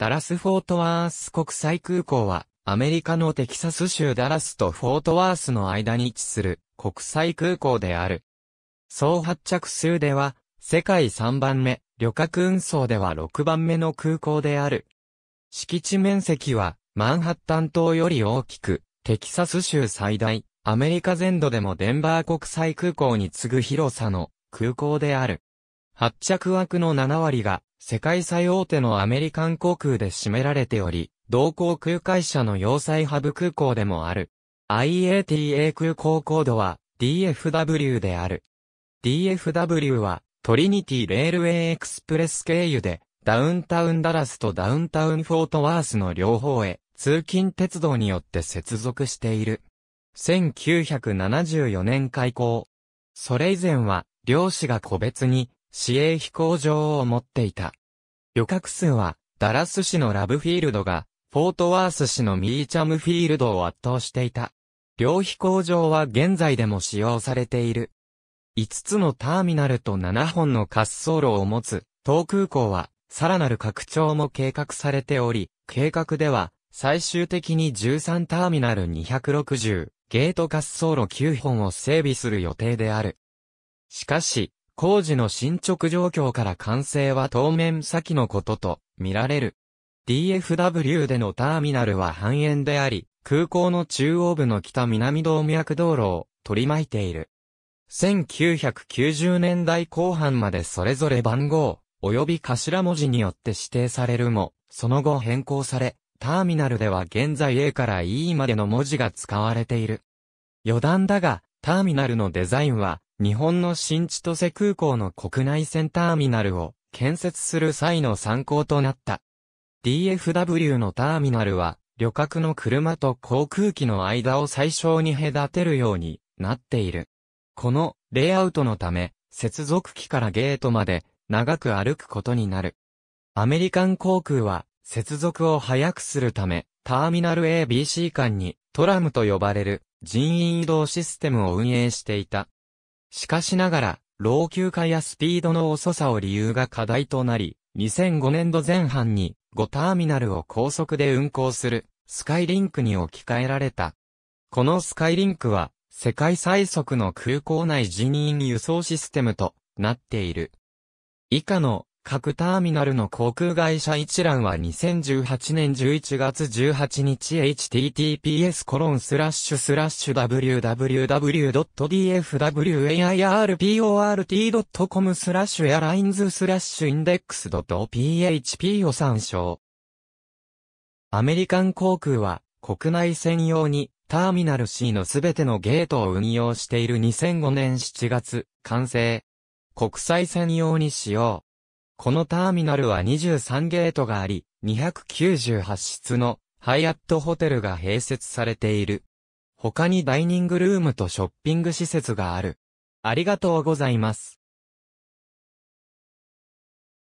ダラス・フォートワース国際空港は、アメリカのテキサス州ダラスとフォートワースの間に位置する国際空港である。総発着数では、世界3番目、旅客運送では6番目の空港である。敷地面積は、マンハッタン島より大きく、テキサス州最大、アメリカ全土でもデンバー国際空港に次ぐ広さの空港である。発着枠の7割が世界最大手のアメリカン航空で占められており、同航空会社の要塞ハブ空港でもある。IATA 空港コードは DFW である。DFW はトリニティレールウェイエクスプレス経由でダウンタウンダラスとダウンタウンフォートワースの両方へ通勤鉄道によって接続している。1974年開港。それ以前は、漁師が個別に市営飛行場を持っていた。旅客数は、ダラス市のラブフィールドが、フォートワース市のミーチャムフィールドを圧倒していた。両飛行場は現在でも使用されている。5つのターミナルと7本の滑走路を持つ、東空港は、さらなる拡張も計画されており、計画では、最終的に13ターミナル260、ゲート滑走路9本を整備する予定である。しかし、工事の進捗状況から完成は当面先のことと見られる。DFW でのターミナルは半円であり、空港の中央部の北南動脈道路を取り巻いている。1990年代後半までそれぞれ番号、及び頭文字によって指定されるも、その後変更され、ターミナルでは現在 A から E までの文字が使われている。余談だが、ターミナルのデザインは、日本の新千歳空港の国内線ターミナルを建設する際の参考となった。DFW のターミナルは、旅客の車と航空機の間を最小に隔てるようになっている。このレイアウトのため、接続機からゲートまで長く歩くことになる。アメリカン航空は接続を早くするため、ターミナル ABC 間にトラムと呼ばれる人員移動システムを運営していた。しかしながら、老朽化やスピードの遅さを理由が課題となり、2005年度前半に5ターミナルを高速で運行するスカイリンクに置き換えられた。このスカイリンクは世界最速の空港内人員輸送システムとなっている。以下の各ターミナルの航空会社一覧は2018年11月18日 https コロンスラッシュスラッシュ www.dfwairport.com スラッシュエアラインズスラッシュインデックス .php を参照。アメリカン航空は国内専用にターミナル C のすべてのゲートを運用している2005年7月完成。国際専用に使用。このターミナルは23ゲートがあり、298室のハイアットホテルが併設されている。他にダイニングルームとショッピング施設がある。ありがとうございます。